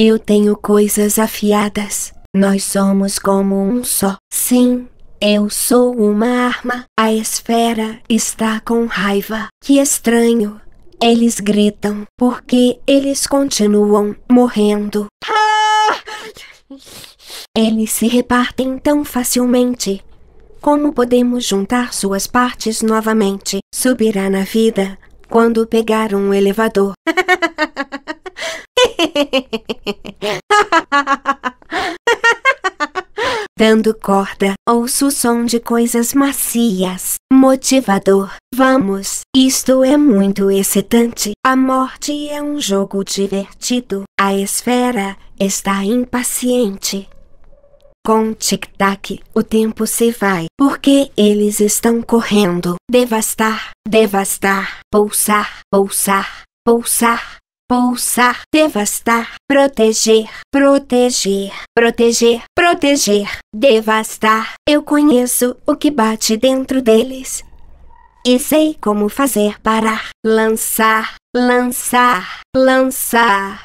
Eu tenho coisas afiadas. Nós somos como um só. Sim, eu sou uma arma. A esfera está com raiva. Que estranho. Eles gritam porque eles continuam morrendo. Ah! Eles se repartem tão facilmente. Como podemos juntar suas partes novamente? Subirá na vida quando pegar um elevador. Dando corda, ouço o som de coisas macias. Motivador, vamos, isto é muito excitante. A morte é um jogo divertido. A esfera está impaciente. Com tic-tac, o tempo se vai, porque eles estão correndo. Devastar, devastar, pulsar, pulsar, pulsar, Pulsar, devastar, proteger, proteger, proteger, proteger, devastar. Eu conheço o que bate dentro deles. E sei como fazer parar. Lançar, lançar, lançar,